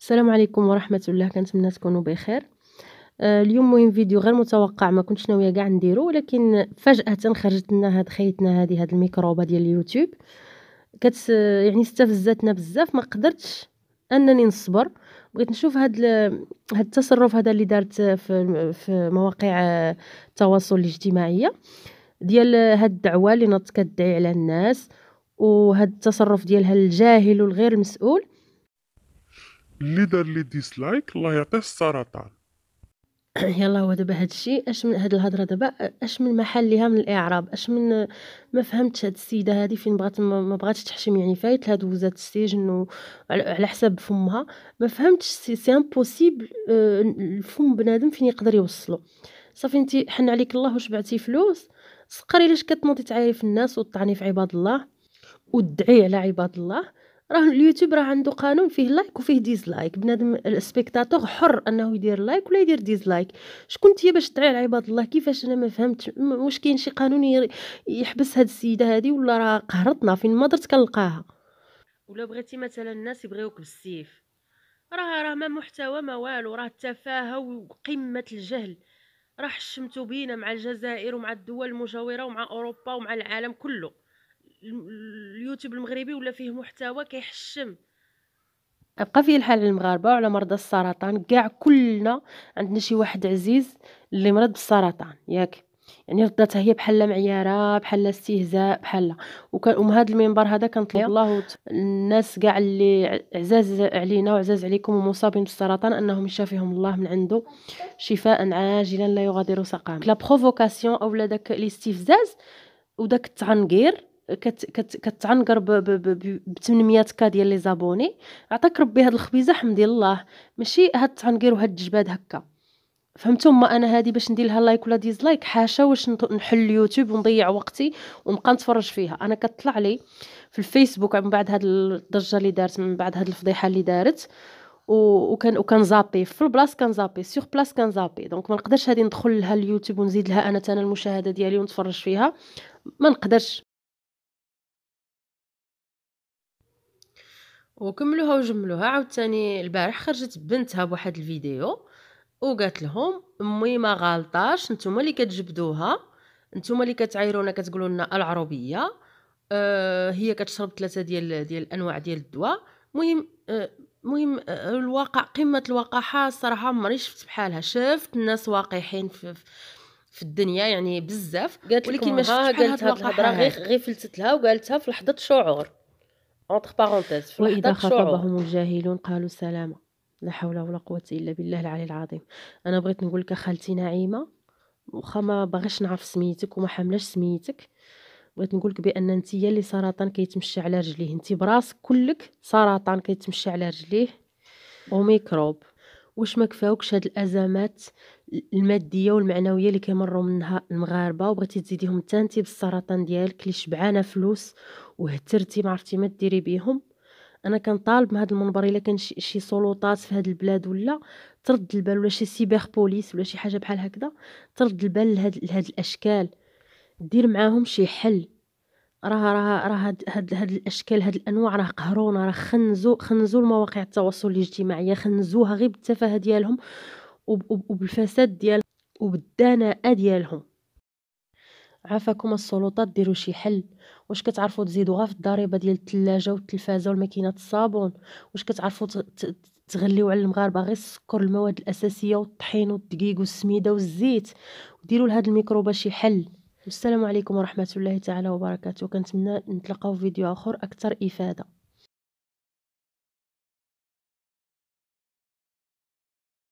السلام عليكم ورحمه الله كنتمنى تكونوا بخير آه، اليوم مهم فيديو غير متوقع ما كنتش ناويه كاع نديرو ولكن فجاه خرجت لنا هاد خيتنا هادي هاد الميكروبه ديال اليوتيوب كت يعني استفزتنا بزاف ما قدرتش انني نصبر بغيت نشوف هاد هاد التصرف هذا اللي دارت في في مواقع آه، التواصل الاجتماعيه ديال هاد الدعوه اللي نط كدعي على الناس وهاد التصرف ديالها الجاهل والغير مسؤول دار لي ديسلايك الله يعطيه السرطان يلا هو دابا هاد الشيء اش من هاد الهضره دابا اش من محل ليها من الاعراب اش من ما فهمتش هاد السيده هادي فين بغات ما بغاتش تحشم يعني فايت لها دوزات السجن على حساب فمها ما فهمتش سي, سي امبوسيبل آه، الفم بنادم فين يقدر يوصلو صافي انت حن عليك الله وشبعتي فلوس سقري لاش كتنوضي تعايري في الناس وطعني في عباد الله ودعي على عباد الله راه اليوتيوب راه عنده قانون فيه لايك وفيه ديزلايك بنادم السبيكتاتور حر انه يدير لايك ولا يدير ديزلايك شكون انت باش تعي عباد الله كيفاش انا ما فهمت واش كاين شي قانون يحبس هاد السيده هادي ولا راه قهرتنا فين ما درت كنلقاها ولا بغيتي مثلا الناس يبغيوك بالسيف راه راه ما محتوى ما والو راه التفاهه وقمه الجهل راه حشمتو بينا مع الجزائر ومع الدول المجاوره ومع اوروبا ومع العالم كله اليوتيوب المغربي ولا فيه محتوى كيحشم بقى في الحال المغاربه وعلى مرضى السرطان كاع كلنا عندنا شي واحد عزيز اللي مرض بالسرطان ياك يعني رداتها هي بحال معياره بحال استهزاء بحال وكان ام هذا المنبر هذا كنطلب الله الناس كاع اللي عزاز علينا وعزاز عليكم ومصابين بالسرطان انهم يشافيهم الله من عنده شفاء عاجلا لا يغادر سقاما لا بروفوكاسيون او داك الاستفزاز وداك التعنقير كت كت كتعنقر ب 800 كا ديال لي زابوني عطاك ربي هاد الخبيزه حمدي الله ماشي هاد التعنقير وهاد الجباد هكا فهمتوا ما انا هادي باش ندير لها لايك ولا ديزلايك حاشا واش نحل اليوتيوب ونضيع وقتي ونبقى نتفرج فيها انا كطلع لي في الفيسبوك من بعد هاد الضجه اللي دارت من بعد هاد الفضيحه اللي دارت وكان وكان زابي في البلاص كان زابي سيغ بلاص كان زابي دونك ما نقدرش هادي ندخل لها اليوتيوب ونزيد لها انا تانا المشاهده ديالي ونتفرج فيها ما نقدرش وكملوها وجملوها عاوتاني البارح خرجت بنتها بواحد الفيديو وقالت لهم امي ما غالطاش نتوما اللي كتجبدوها نتوما اللي كتعايرونا كتقولوا لنا العروبيه أه هي كتشرب ثلاثه ديال ديال الانواع ديال الدواء مهم أه مهم آه، الواقع قمه الوقاحه الصراحه عمري شفت بحالها شفت الناس واقحين في, في في الدنيا يعني بزاف قالت ولكن ما شفتش قالت الهضره غير غير فلتت لها وقالتها في لحظه شعور اونتر بارونتيز واذا خاطبهم الجاهلون قالوا سلامه لا حول ولا قوه الا بالله العلي العظيم انا بغيت نقول لك خالتي نعيمه واخا ما باغيش نعرف سميتك وما حملاش سميتك بغيت نقول لك بان انت هي اللي سرطان كيتمشى على رجليه انت براسك كلك سرطان كيتمشى على رجليه وميكروب واش ما كفاوكش هاد الازمات الماديه والمعنويه اللي كيمروا منها المغاربه وبغيتي تزيديهم تانتي بالسرطان ديالك اللي شبعانه فلوس وهترتي ما عرفتي ما ديري بيهم انا كنطالب من هذا المنبر الا كان شي سلطات في هذه البلاد ولا ترد البال ولا شي سيبر بوليس ولا شي حاجه بحال هكذا ترد البال لهاد الاشكال دير معاهم شي حل راه راه راه هاد, هاد, هاد الاشكال هاد الانواع راه قهرونا راه خنزو خنزو المواقع التواصل الاجتماعي خنزوها غير بالتفاهه ديالهم وبالفساد ديال وبالدناءه ديالهم عافاكم السلطات ديروا شي حل واش كتعرفوا تزيدوا غير في الضريبه ديال الثلاجه والتلفازه والماكينه الصابون واش كتعرفوا تغليو على المغاربه غير السكر المواد الاساسيه والطحين والدقيق والسميده والزيت وديروا لهاد الميكروبا شي حل والسلام عليكم ورحمه الله تعالى وبركاته كنتمنى نتلاقاو في فيديو اخر اكثر افاده